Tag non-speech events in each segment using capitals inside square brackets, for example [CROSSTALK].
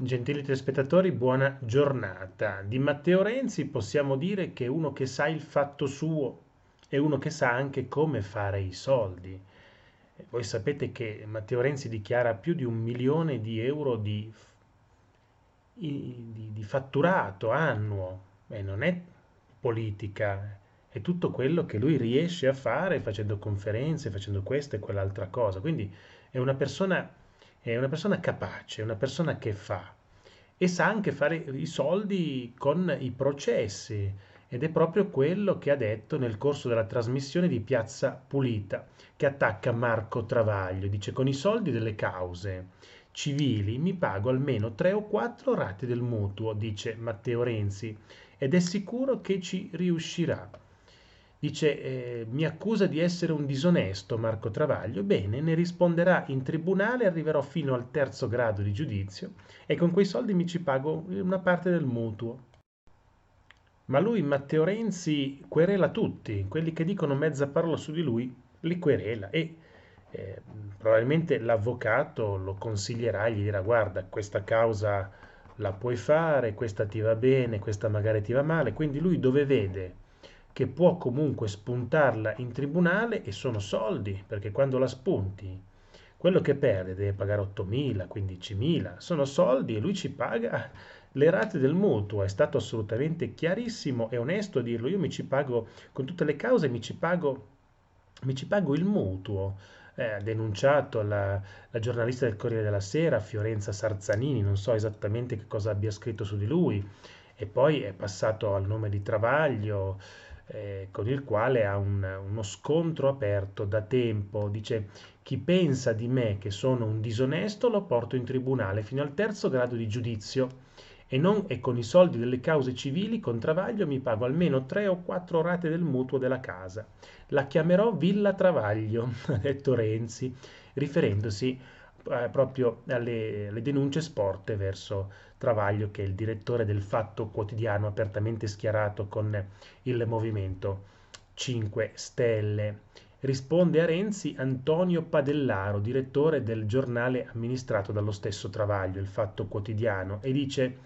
Gentili telespettatori, buona giornata. Di Matteo Renzi possiamo dire che è uno che sa il fatto suo è uno che sa anche come fare i soldi. Voi sapete che Matteo Renzi dichiara più di un milione di euro di, di, di fatturato annuo e non è politica, è tutto quello che lui riesce a fare facendo conferenze, facendo questa e quell'altra cosa. Quindi è una persona è una persona capace, una persona che fa e sa anche fare i soldi con i processi ed è proprio quello che ha detto nel corso della trasmissione di Piazza Pulita che attacca Marco Travaglio, dice con i soldi delle cause civili mi pago almeno 3 o 4 rate del mutuo, dice Matteo Renzi ed è sicuro che ci riuscirà. Dice, eh, mi accusa di essere un disonesto Marco Travaglio, bene, ne risponderà in tribunale, arriverò fino al terzo grado di giudizio e con quei soldi mi ci pago una parte del mutuo. Ma lui, Matteo Renzi, querela tutti, quelli che dicono mezza parola su di lui, li querela e eh, probabilmente l'avvocato lo consiglierà, gli dirà guarda questa causa la puoi fare, questa ti va bene, questa magari ti va male, quindi lui dove vede? che può comunque spuntarla in tribunale e sono soldi, perché quando la spunti, quello che perde deve pagare 8.000, 15.000, sono soldi e lui ci paga le rate del mutuo, è stato assolutamente chiarissimo e onesto a dirlo, io mi ci pago con tutte le cause, mi ci pago, mi ci pago il mutuo, eh, ha denunciato la, la, giornalista del Corriere della Sera, Fiorenza Sarzanini, non so esattamente che cosa abbia scritto su di lui, e poi è passato al nome di Travaglio, eh, con il quale ha un, uno scontro aperto da tempo. Dice chi pensa di me che sono un disonesto lo porto in tribunale fino al terzo grado di giudizio e, non, e con i soldi delle cause civili con Travaglio mi pago almeno tre o quattro rate del mutuo della casa. La chiamerò Villa Travaglio, [LAUGHS] ha detto Renzi, riferendosi a eh, proprio alle, alle, denunce sporte verso Travaglio, che è il direttore del Fatto Quotidiano, apertamente schierato con il movimento 5 Stelle. Risponde a Renzi Antonio Padellaro, direttore del giornale amministrato dallo stesso Travaglio, il Fatto Quotidiano, e dice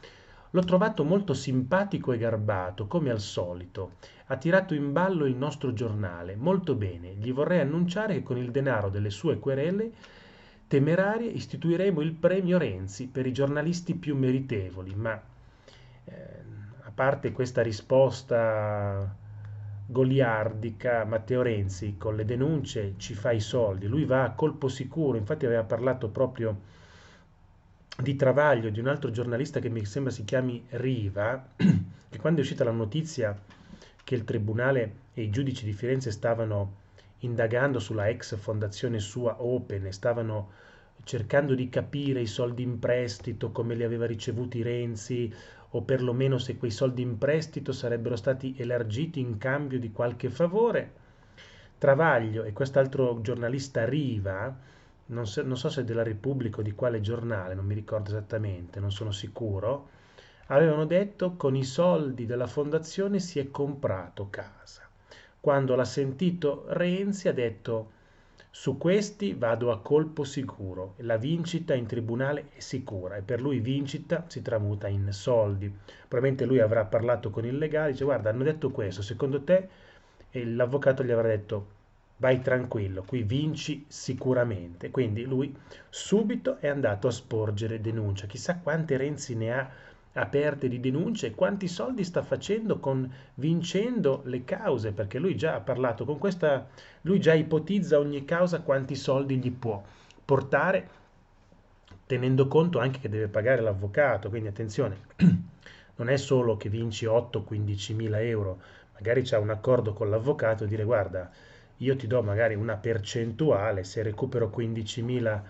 L'ho trovato molto simpatico e garbato, come al solito. Ha tirato in ballo il nostro giornale, molto bene. Gli vorrei annunciare che con il denaro delle sue querele temerarie istituiremo il premio Renzi per i giornalisti più meritevoli, ma eh, a parte questa risposta goliardica, Matteo Renzi con le denunce ci fa i soldi, lui va a colpo sicuro, infatti aveva parlato proprio di Travaglio, di un altro giornalista che mi sembra si chiami Riva, che quando è uscita la notizia che il tribunale e i giudici di Firenze stavano indagando sulla ex fondazione sua Open e stavano cercando di capire i soldi in prestito, come li aveva ricevuti Renzi o perlomeno se quei soldi in prestito sarebbero stati elargiti in cambio di qualche favore. Travaglio e quest'altro giornalista Riva, non so, non so se della Repubblica o di quale giornale, non mi ricordo esattamente, non sono sicuro, avevano detto con i soldi della fondazione si è comprato casa quando l'ha sentito Renzi ha detto su questi vado a colpo sicuro, la vincita in tribunale è sicura e per lui vincita si tramuta in soldi. Probabilmente lui avrà parlato con il legale, dice guarda hanno detto questo, secondo te e l'avvocato gli avrà detto vai tranquillo, qui vinci sicuramente. Quindi lui subito è andato a sporgere denuncia, chissà quante Renzi ne ha aperte di denunce, quanti soldi sta facendo con vincendo le cause, perché lui già ha parlato con questa, lui già ipotizza ogni causa quanti soldi gli può portare, tenendo conto anche che deve pagare l'avvocato, quindi attenzione, [CLEARS THROAT] non è solo che vinci 8-15 mila euro, magari c'è un accordo con l'avvocato e dire guarda, io ti do magari una percentuale, se recupero 15 mila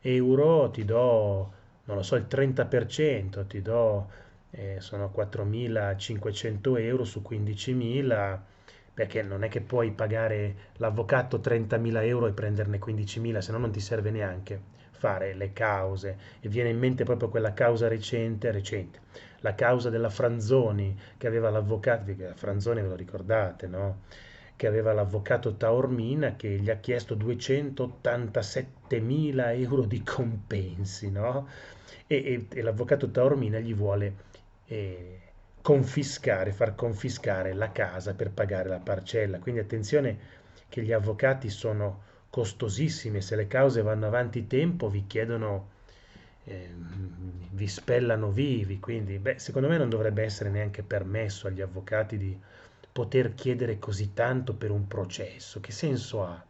euro ti do non lo so, il 30%, ti do, eh, sono 4.500 euro su 15.000, perché non è che puoi pagare l'avvocato 30.000 euro e prenderne 15.000, se no non ti serve neanche fare le cause. E viene in mente proprio quella causa recente, recente, la causa della Franzoni che aveva l'avvocato, Franzoni ve lo ricordate, no? che aveva l'avvocato Taormina che gli ha chiesto 287 mila euro di compensi, no? E, e, e l'avvocato Taormina gli vuole eh, confiscare, far confiscare la casa per pagare la parcella. Quindi attenzione che gli avvocati sono costosissimi, se le cause vanno avanti tempo vi chiedono... Eh, vi spellano vivi, quindi beh, secondo me non dovrebbe essere neanche permesso agli avvocati di, poter chiedere così tanto per un processo? Che senso ha?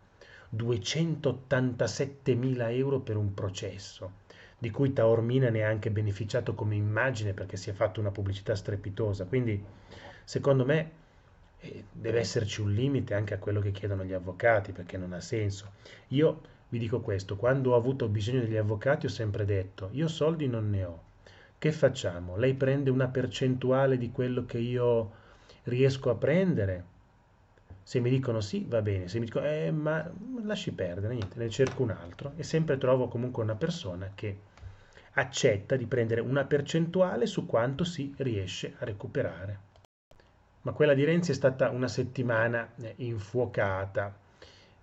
287.000 euro per un processo, di cui Taormina ne ha anche beneficiato come immagine perché si è fatta una pubblicità strepitosa. Quindi, secondo me, eh, deve esserci un limite anche a quello che chiedono gli avvocati, perché non ha senso. Io vi dico questo, quando ho avuto bisogno degli avvocati ho sempre detto, io soldi non ne ho. Che facciamo? Lei prende una percentuale di quello che io riesco a prendere se mi dicono sì va bene se mi dicono eh, ma lasci perdere niente ne cerco un altro e sempre trovo comunque una persona che accetta di prendere una percentuale su quanto si riesce a recuperare ma quella di Renzi è stata una settimana eh, infuocata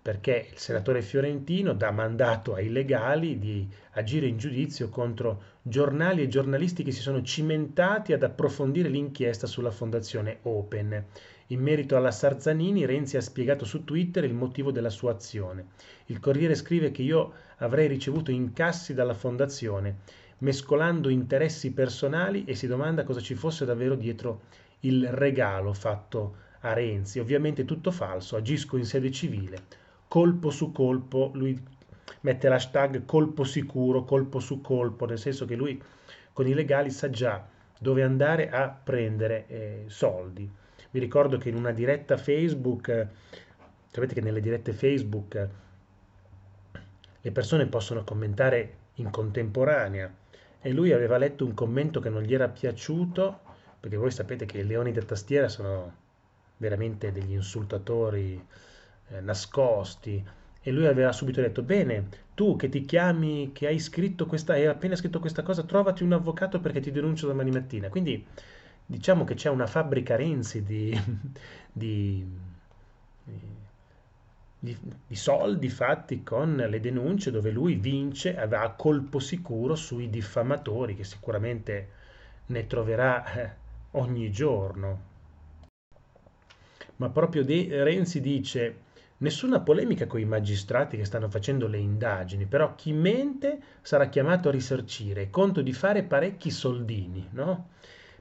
perché il senatore fiorentino dà mandato ai legali di agire in giudizio contro giornali e giornalisti che si sono cimentati ad approfondire l'inchiesta sulla fondazione Open. In merito alla Sarzanini, Renzi ha spiegato su Twitter il motivo della sua azione. Il Corriere scrive che io avrei ricevuto incassi dalla fondazione, mescolando interessi personali e si domanda cosa ci fosse davvero dietro il regalo fatto a Renzi. Ovviamente tutto falso, agisco in sede civile. Colpo su colpo lui mette l'hashtag colpo sicuro, colpo su colpo, nel senso che lui con i legali sa già dove andare a prendere eh, soldi. Vi ricordo che in una diretta Facebook, eh, sapete che nelle dirette Facebook eh, le persone possono commentare in contemporanea e lui aveva letto un commento che non gli era piaciuto, perché voi sapete che i leoni da tastiera sono veramente degli insultatori eh, nascosti, e lui aveva subito detto, bene, tu che ti chiami, che hai scritto questa, hai appena scritto questa cosa, trovati un avvocato perché ti denuncio domani mattina. Quindi diciamo che c'è una fabbrica Renzi di, [LAUGHS] di, di, di, soldi fatti con le denunce dove lui vince a colpo sicuro sui diffamatori che sicuramente ne troverà eh, ogni giorno. Ma proprio De Renzi dice Nessuna polemica con i magistrati che stanno facendo le indagini, però chi mente sarà chiamato a risarcire, conto di fare parecchi soldini, no?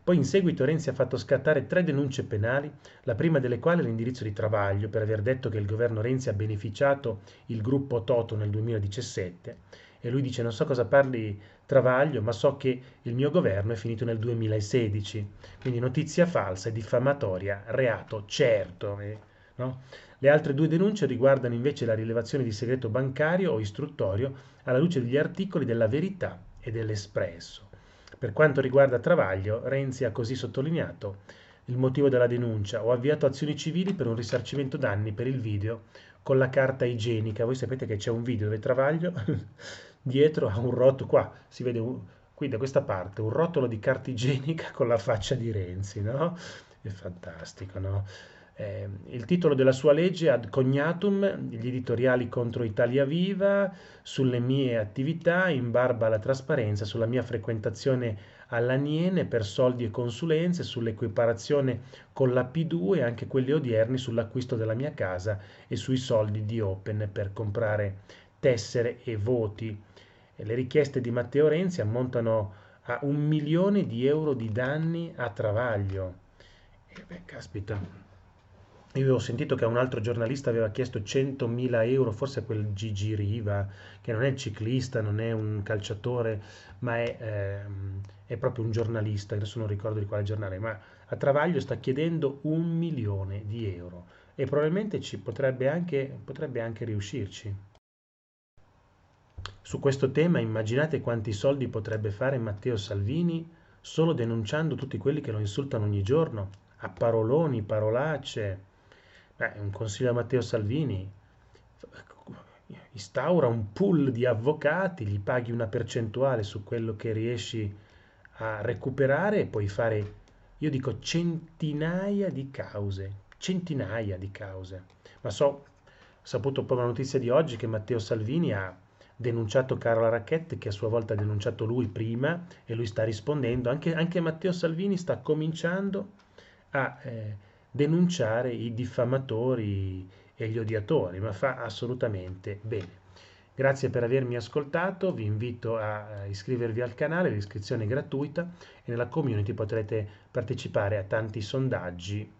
Poi in seguito Renzi ha fatto scattare tre denunce penali, la prima delle quali è l'indirizzo di Travaglio per aver detto che il governo Renzi ha beneficiato il gruppo Toto nel 2017 e lui dice non so cosa parli Travaglio ma so che il mio governo è finito nel 2016, quindi notizia falsa e diffamatoria, reato certo. Eh, no? Le altre due denunce riguardano invece la rilevazione di segreto bancario o istruttorio alla luce degli articoli della Verità e dell'Espresso. Per quanto riguarda Travaglio, Renzi ha così sottolineato il motivo della denuncia. Ho avviato azioni civili per un risarcimento danni per il video con la carta igienica. Voi sapete che c'è un video dove Travaglio [LAUGHS] dietro ha un rotolo, qua si vede un, qui da questa parte, un rotolo di carta igienica con la faccia di Renzi, no? È fantastico, no? Eh, il titolo della sua legge ad cognatum, gli editoriali contro Italia Viva, sulle mie attività, in barba alla trasparenza, sulla mia frequentazione all'Aniene per soldi e consulenze, sull'equiparazione con la P2 e anche quelli odierni sull'acquisto della mia casa e sui soldi di Open per comprare tessere e voti. E le richieste di Matteo Renzi ammontano a un milione di euro di danni a Travaglio. E beh, caspita, io avevo sentito che un altro giornalista aveva chiesto 100.000 euro, forse quel Gigi Riva, che non è ciclista, non è un calciatore, ma è, ehm, è proprio un giornalista, adesso non ricordo di quale giornale, ma a Travaglio sta chiedendo un milione di euro e probabilmente ci potrebbe anche, potrebbe anche riuscirci. Su questo tema immaginate quanti soldi potrebbe fare Matteo Salvini solo denunciando tutti quelli che lo insultano ogni giorno, a paroloni, parolacce, eh, un consiglio a Matteo Salvini, instaura un pool di avvocati, gli paghi una percentuale su quello che riesci a recuperare e puoi fare, io dico, centinaia di cause, centinaia di cause. Ma so, ho saputo poi la notizia di oggi che Matteo Salvini ha denunciato Carola Racchetti, che a sua volta ha denunciato lui prima, e lui sta rispondendo. Anche, anche Matteo Salvini sta cominciando a eh, denunciare i diffamatori e gli odiatori, ma fa assolutamente bene. Grazie per avermi ascoltato, vi invito a eh, iscrivervi al canale, l'iscrizione è gratuita e nella community potrete partecipare a tanti sondaggi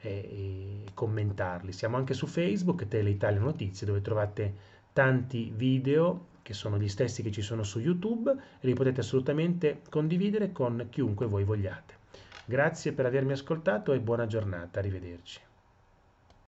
e, commentarli. Siamo anche su Facebook, Tele Italia Notizie, dove trovate tanti video che sono gli stessi che ci sono su YouTube e li potete assolutamente condividere con chiunque voi vogliate. Grazie per avermi ascoltato e buona giornata, arrivederci.